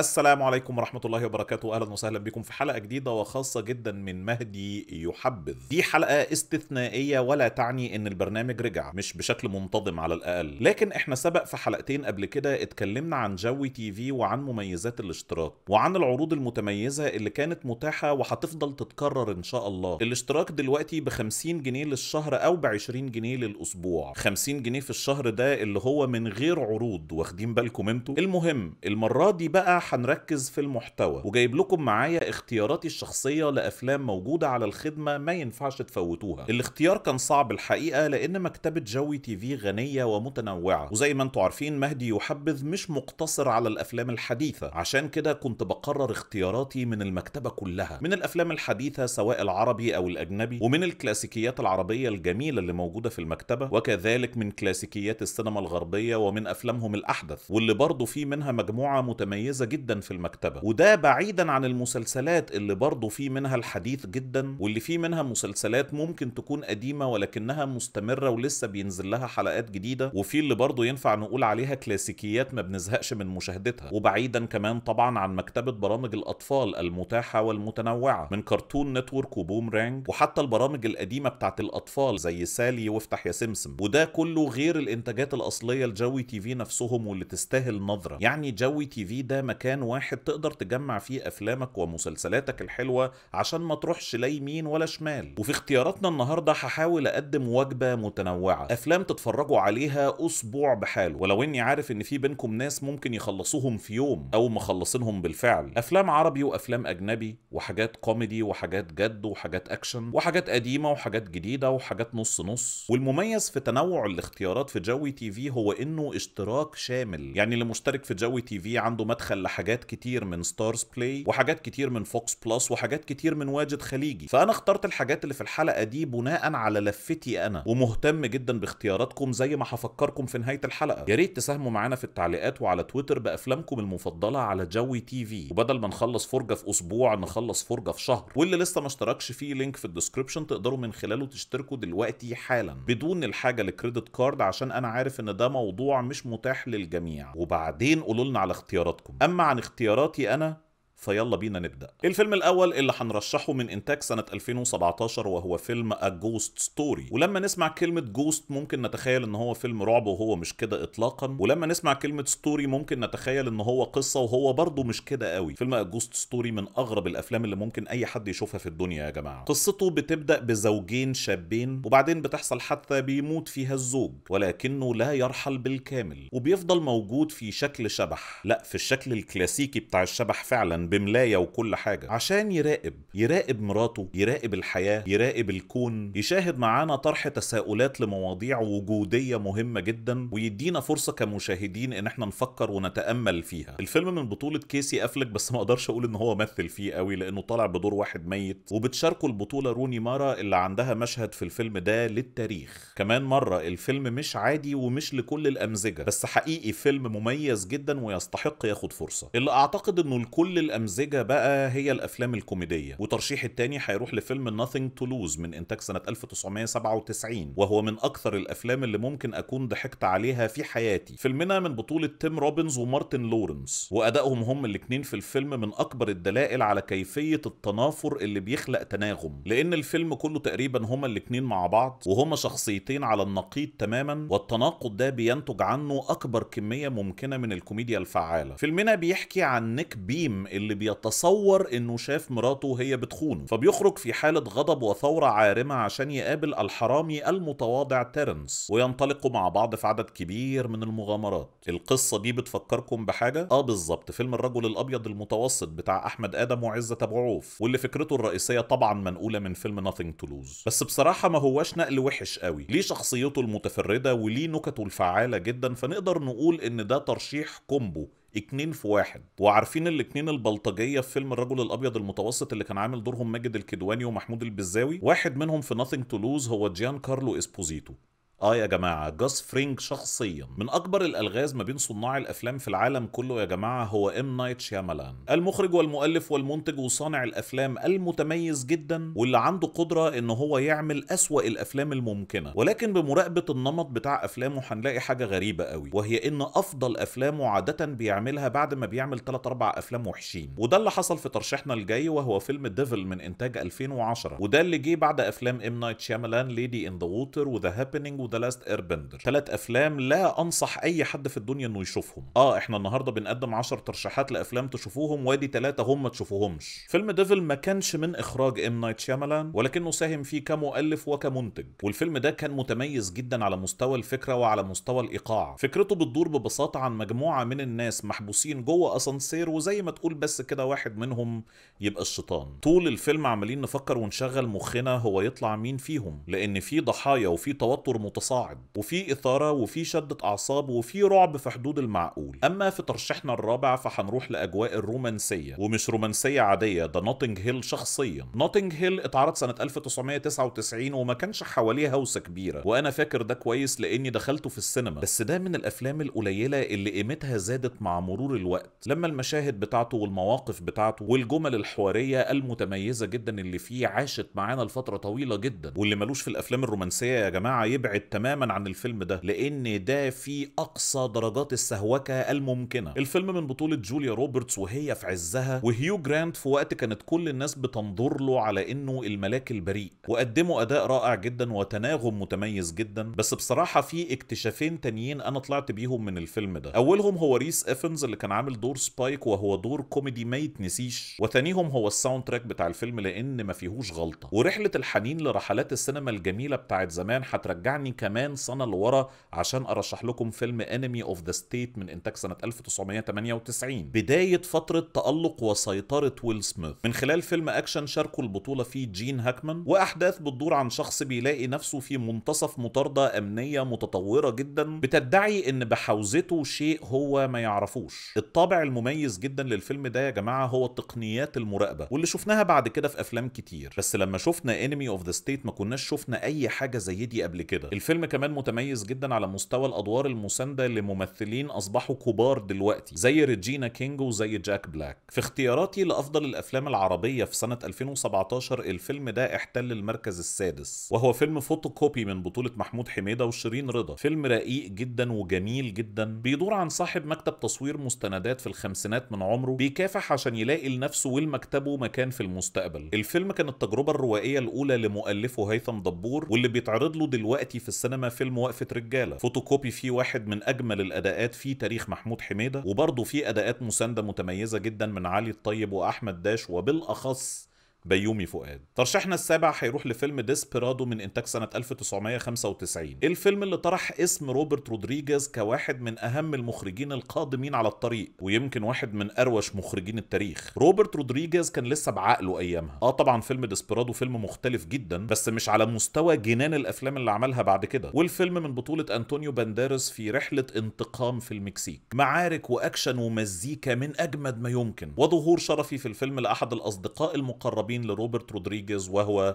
السلام عليكم ورحمة الله وبركاته أهلا وسهلا بكم في حلقة جديدة وخاصة جدا من مهدي يحبذ دي حلقة استثنائية ولا تعني ان البرنامج رجع مش بشكل منتظم على الأقل لكن احنا سبق في حلقتين قبل كده اتكلمنا عن جوي تي في وعن مميزات الاشتراك وعن العروض المتميزة اللي كانت متاحة وهتفضل تتكرر ان شاء الله الاشتراك دلوقتي ب 50 جنيه للشهر او ب 20 جنيه للاسبوع 50 جنيه في الشهر ده اللي هو من غير عروض واخدين بالكم انتوا المهم المرة دي بقى هنركز في المحتوى وجايب لكم معايا اختياراتي الشخصيه لافلام موجوده على الخدمه ما ينفعش تفوتوها الاختيار كان صعب الحقيقه لان مكتبه جوي تي في غنيه ومتنوعه وزي ما انتم عارفين مهدي يحبذ مش مقتصر على الافلام الحديثه عشان كده كنت بقرر اختياراتي من المكتبه كلها من الافلام الحديثه سواء العربي او الاجنبي ومن الكلاسيكيات العربيه الجميله اللي موجوده في المكتبه وكذلك من كلاسيكيات السينما الغربيه ومن افلامهم الاحدث واللي برضه في منها مجموعه متميزه جدا جدا في المكتبه وده بعيدا عن المسلسلات اللي برضه في منها الحديث جدا واللي في منها مسلسلات ممكن تكون قديمه ولكنها مستمره ولسه بينزل لها حلقات جديده وفي اللي برضه ينفع نقول عليها كلاسيكيات ما بنزهقش من مشاهدتها وبعيدا كمان طبعا عن مكتبه برامج الاطفال المتاحه والمتنوعه من كرتون نتورك وبومرانج وحتى البرامج القديمه بتاعت الاطفال زي سالي وافتح يا سمسم وده كله غير الانتاجات الاصليه لجوي تي في نفسهم واللي تستاهل نظره يعني جوي تي في ده مكان مكان واحد تقدر تجمع فيه افلامك ومسلسلاتك الحلوه عشان ما تروحش لا يمين ولا شمال وفي اختياراتنا النهارده هحاول اقدم وجبه متنوعه افلام تتفرجوا عليها اسبوع بحاله ولو اني عارف ان في بينكم ناس ممكن يخلصوهم في يوم او مخلصينهم بالفعل افلام عربي وافلام اجنبي وحاجات كوميدي وحاجات جد وحاجات اكشن وحاجات قديمه وحاجات جديده وحاجات نص نص والمميز في تنوع الاختيارات في جوي تي في هو انه اشتراك شامل يعني اللي مشترك في جوي تي في عنده مدخل لحاجة حاجات كتير من ستارز بلاي وحاجات كتير من فوكس بلس وحاجات كتير من واجد خليجي فانا اخترت الحاجات اللي في الحلقه دي بناء على لفتي انا ومهتم جدا باختياراتكم زي ما هفكركم في نهايه الحلقه يا ريت تساهموا معانا في التعليقات وعلى تويتر بافلامكم المفضله على جوي تي في وبدل ما نخلص فرجه في اسبوع نخلص فرجه في شهر واللي لسه ما اشتركش فيه لينك في الديسكربشن تقدروا من خلاله تشتركوا دلوقتي حالا بدون الحاجه لكريدت كارد عشان انا عارف ان ده موضوع مش متاح للجميع وبعدين قولوا لنا على اختياراتكم اما عن اختياراتي انا فيلا بينا نبدا الفيلم الاول اللي هنرشحه من انتاج سنه 2017 وهو فيلم ا جوست ستوري ولما نسمع كلمه جوست ممكن نتخيل ان هو فيلم رعب وهو مش كده اطلاقا ولما نسمع كلمه ستوري ممكن نتخيل ان هو قصه وهو برضه مش كده قوي فيلم ا جوست ستوري من اغرب الافلام اللي ممكن اي حد يشوفها في الدنيا يا جماعه قصته بتبدا بزوجين شابين وبعدين بتحصل حادثه بيموت فيها الزوج ولكنه لا يرحل بالكامل وبيفضل موجود في شكل شبح لا في الشكل الكلاسيكي بتاع الشبح فعلا بملايه وكل حاجه عشان يراقب يراقب مراته يراقب الحياه يراقب الكون يشاهد معانا طرح تساؤلات لمواضيع وجوديه مهمه جدا ويدينا فرصه كمشاهدين ان احنا نفكر ونتامل فيها الفيلم من بطوله كيسي افلك بس ما اقدرش اقول ان هو مثل فيه قوي لانه طالع بدور واحد ميت وبتشاركه البطوله روني مارا اللي عندها مشهد في الفيلم ده للتاريخ كمان مره الفيلم مش عادي ومش لكل الامزجه بس حقيقي فيلم مميز جدا ويستحق ياخد فرصه اللي اعتقد انه لكل الأمزجة الأمزجة بقى هي الأفلام الكوميدية وترشيح التاني هيروح لفيلم Nothing to Lose من إنتاج سنة 1997 وهو من أكثر الأفلام اللي ممكن أكون ضحكت عليها في حياتي فيلمنا من بطولة تيم روبنز ومارتن لورنس وأدائهم هم الاتنين في الفيلم من أكبر الدلائل على كيفية التنافر اللي بيخلق تناغم لأن الفيلم كله تقريبا هما الاتنين مع بعض وهما شخصيتين على النقيض تماما والتناقض ده بينتج عنه أكبر كمية ممكنة من الكوميديا الفعالة فيلمنا بيحكي عن نيك بيم اللي اللي بيتصور انه شاف مراته وهي بتخونه فبيخرج في حالة غضب وثورة عارمة عشان يقابل الحرامي المتواضع تيرنس وينطلقوا مع بعض في عدد كبير من المغامرات القصة دي بتفكركم بحاجة؟ اه بالظبط فيلم الرجل الابيض المتوسط بتاع احمد ادم وعزة ابو عوف واللي فكرته الرئيسية طبعا منقولة من فيلم Nothing to Lose بس بصراحة ما هواش نقل وحش قوي ليه شخصيته المتفردة وليه نكته الفعالة جدا فنقدر نقول ان ده ترشيح كومبو اتنين في واحد وعارفين الاتنين البلطجيه في فيلم الرجل الابيض المتوسط اللي كان عامل دورهم ماجد الكدواني ومحمود البزاوي واحد منهم في ناثينج تو لوز هو جيان كارلو اسبوزيتو اه يا جماعه جاس فرينج شخصيا من اكبر الالغاز ما بين صناع الافلام في العالم كله يا جماعه هو ام نايت شيامالان المخرج والمؤلف والمنتج وصانع الافلام المتميز جدا واللي عنده قدره ان هو يعمل اسوا الافلام الممكنه ولكن بمراقبه النمط بتاع افلامه هنلاقي حاجه غريبه قوي وهي ان افضل افلامه عاده بيعملها بعد ما بيعمل 3 4 افلام وحشين وده اللي حصل في ترشيحنا الجاي وهو فيلم ديفل من انتاج 2010 وده اللي جه بعد افلام ام نايت شيامالان ليدي ان ذا ووتر وذا هابينج وذا لاست اير بندر ثلاث افلام لا انصح اي حد في الدنيا انه يشوفهم اه احنا النهارده بنقدم 10 ترشيحات لافلام تشوفوهم وادي ثلاثه هم ما تشوفوهمش فيلم ديفل ما كانش من اخراج ام نايت شيامالان ولكنه ساهم فيه كمؤلف وكمنتج والفيلم ده كان متميز جدا على مستوى الفكره وعلى مستوى الايقاع فكرته بتدور ببساطه عن مجموعه من الناس محبوسين جوه اسانسير وزي ما تقول بس كده واحد منهم يبقى الشيطان طول الفيلم عمالين نفكر ونشغل مخنا هو يطلع مين فيهم لان في ضحايا وفي توتر مت متصاعد وفي إثارة وفي شدة أعصاب وفي رعب في حدود المعقول أما في ترشيحنا الرابع فحنروح لأجواء الرومانسية ومش رومانسية عادية ده نوتنج هيل شخصيا نوتنج هيل اتعرض سنة 1999 وما كانش حواليه هوسة كبيرة وأنا فاكر ده كويس لأني دخلته في السينما بس ده من الأفلام القليلة اللي قيمتها زادت مع مرور الوقت لما المشاهد بتاعته والمواقف بتاعته والجمل الحوارية المتميزة جدا اللي فيه عاشت معانا لفترة طويلة جدا واللي ملوش في الأفلام الرومانسية يا جماعة يبعد تماما عن الفيلم ده لان ده في اقصى درجات السهوكه الممكنه الفيلم من بطوله جوليا روبرتس وهي في عزها وهيو جرانت في وقت كانت كل الناس بتنظر له على انه الملاك البريء وقدموا اداء رائع جدا وتناغم متميز جدا بس بصراحه في اكتشافين تانيين انا طلعت بيهم من الفيلم ده اولهم هو ريس ايفنز اللي كان عامل دور سبايك وهو دور كوميدي ما يتنسيش وثانيهم هو الساوند تراك بتاع الفيلم لان ما فيهوش غلطه ورحله الحنين لرحلات السينما الجميله بتاعت زمان هترجعني كمان سنه لورا عشان ارشح لكم فيلم انمي اوف ذا ستيت من انتاج سنه 1998 بدايه فتره تالق وسيطره ويل سميث من خلال فيلم اكشن شاركوا البطوله فيه جين هاكمان واحداث بتدور عن شخص بيلاقي نفسه في منتصف مطارده امنيه متطوره جدا بتدعي ان بحوزته شيء هو ما يعرفوش الطابع المميز جدا للفيلم ده يا جماعه هو تقنيات المراقبه واللي شفناها بعد كده في افلام كتير بس لما شفنا انمي اوف ذا ستيت ما كناش شفنا اي حاجه زي دي قبل كده الفيلم كمان متميز جدا على مستوى الادوار المسانده لممثلين اصبحوا كبار دلوقتي زي ريجينا كينج وزي جاك بلاك في اختياراتي لافضل الافلام العربيه في سنه 2017 الفيلم ده احتل المركز السادس وهو فيلم فوتوكوبي من بطوله محمود حميده وشيرين رضا فيلم رقيق جدا وجميل جدا بيدور عن صاحب مكتب تصوير مستندات في الخمسينات من عمره بيكافح عشان يلاقي لنفسه ولمكتبه مكان في المستقبل الفيلم كان التجربه الروائيه الاولى لمؤلفه هيثم دبور واللي بيتعرض له دلوقتي في السينما فيلم وقفه رجاله فوتوكوبي فيه واحد من اجمل الاداءات في تاريخ محمود حميده وبرضه فيه اداءات مسانده متميزه جدا من علي الطيب واحمد داش وبالاخص بيومي فؤاد ترشيحنا السابع هيروح لفيلم ديسبيرادو من انتاج سنه 1995 الفيلم اللي طرح اسم روبرت رودريجيز كواحد من اهم المخرجين القادمين على الطريق ويمكن واحد من اروش مخرجين التاريخ روبرت رودريجيز كان لسه بعقله ايامها اه طبعا فيلم ديسبيرادو فيلم مختلف جدا بس مش على مستوى جنان الافلام اللي عملها بعد كده والفيلم من بطوله انطونيو بانديرس في رحله انتقام في المكسيك معارك واكشن ومزيكا من اجمد ما يمكن وظهور شرفي في الفيلم لاحد الاصدقاء المقربين لروبرت رودريجيز وهو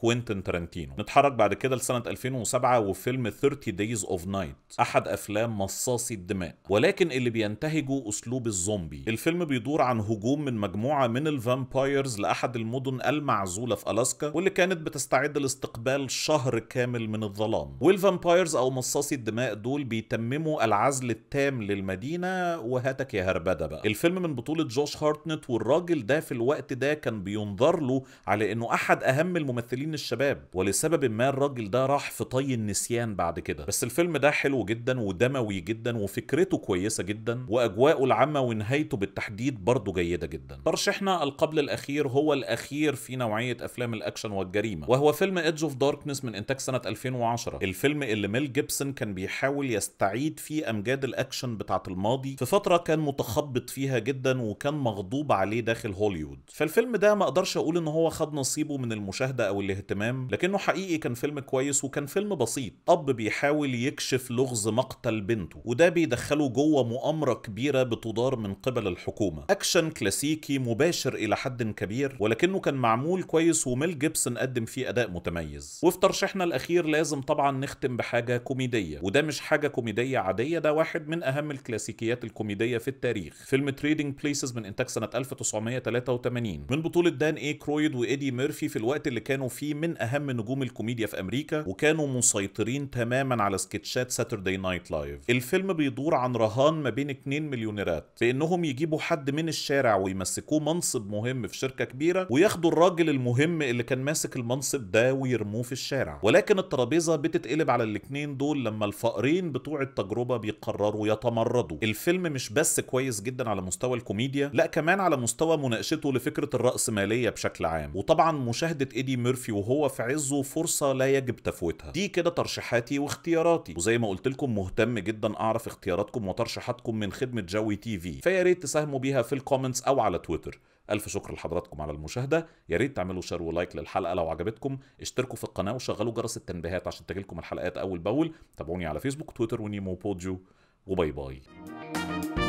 كوينتن ترنتينو نتحرك بعد كده لسنة 2007 وفيلم 30 Days of Night أحد أفلام مصاصي الدماء ولكن اللي بينتهجه أسلوب الزومبي الفيلم بيدور عن هجوم من مجموعة من الفامبايرز لأحد المدن المعزولة في ألاسكا واللي كانت بتستعد لاستقبال شهر كامل من الظلام والفامبايرز أو مصاصي الدماء دول بيتمموا العزل التام للمدينة وهاتك يا هربدة بقى الفيلم من بطولة جوش هارتنت والراجل ده في الوقت ده كان بينظر له على انه احد اهم الممثلين من الشباب ولسبب ما الراجل ده راح في طي النسيان بعد كده بس الفيلم ده حلو جدا ودموي جدا وفكرته كويسه جدا واجواءه العامه ونهايته بالتحديد برضه جيده جدا ترشيحنا القبل الاخير هو الاخير في نوعيه افلام الاكشن والجريمه وهو فيلم ايدج اوف داركنس من انتاج سنه 2010 الفيلم اللي ميل جيبسون كان بيحاول يستعيد فيه امجاد الاكشن بتاعه الماضي في فتره كان متخبط فيها جدا وكان مغضوب عليه داخل هوليوود فالفيلم ده ما اقدرش اقول ان هو خد نصيبه من المشاهده او اللي الاهتمام لكنه حقيقي كان فيلم كويس وكان فيلم بسيط اب بيحاول يكشف لغز مقتل بنته وده بيدخله جوه مؤامره كبيره بتدار من قبل الحكومه اكشن كلاسيكي مباشر الى حد كبير ولكنه كان معمول كويس وميل جيبسون قدم فيه اداء متميز وفي ترشيحنا الاخير لازم طبعا نختم بحاجه كوميديه وده مش حاجه كوميديه عاديه ده واحد من اهم الكلاسيكيات الكوميديه في التاريخ فيلم تريدنج بليسز من انتاج سنه 1983 من بطوله دان اي كرويد وايدي ميرفي في الوقت اللي كانوا فيه من أهم نجوم الكوميديا في أمريكا وكانوا مسيطرين تماما على سكتشات ساتردي نايت لايف الفيلم بيدور عن رهان ما بين اتنين مليونيرات بإنهم يجيبوا حد من الشارع ويمسكوه منصب مهم في شركة كبيرة وياخدوا الراجل المهم اللي كان ماسك المنصب ده ويرموه في الشارع ولكن الترابيزة بتتقلب على الاتنين دول لما الفقرين بتوع التجربة بيقرروا يتمردوا الفيلم مش بس كويس جدا على مستوى الكوميديا لا كمان على مستوى مناقشته لفكرة الرأسمالية بشكل عام وطبعا مشاهدة ايدي ميرفي وهو في عزه فرصة لا يجب تفويتها دي كده ترشيحاتي واختياراتي وزي ما قلت لكم مهتم جدا اعرف اختياراتكم وترشيحاتكم من خدمة جوي تي في فيا ريت تساهموا بيها في الكومنتس او على تويتر الف شكر لحضراتكم على المشاهده يا ريت تعملوا شير ولايك للحلقه لو عجبتكم اشتركوا في القناه وشغلوا جرس التنبيهات عشان تجيلكم الحلقات اول باول تابعوني على فيسبوك تويتر ونيمو بوديو وباي باي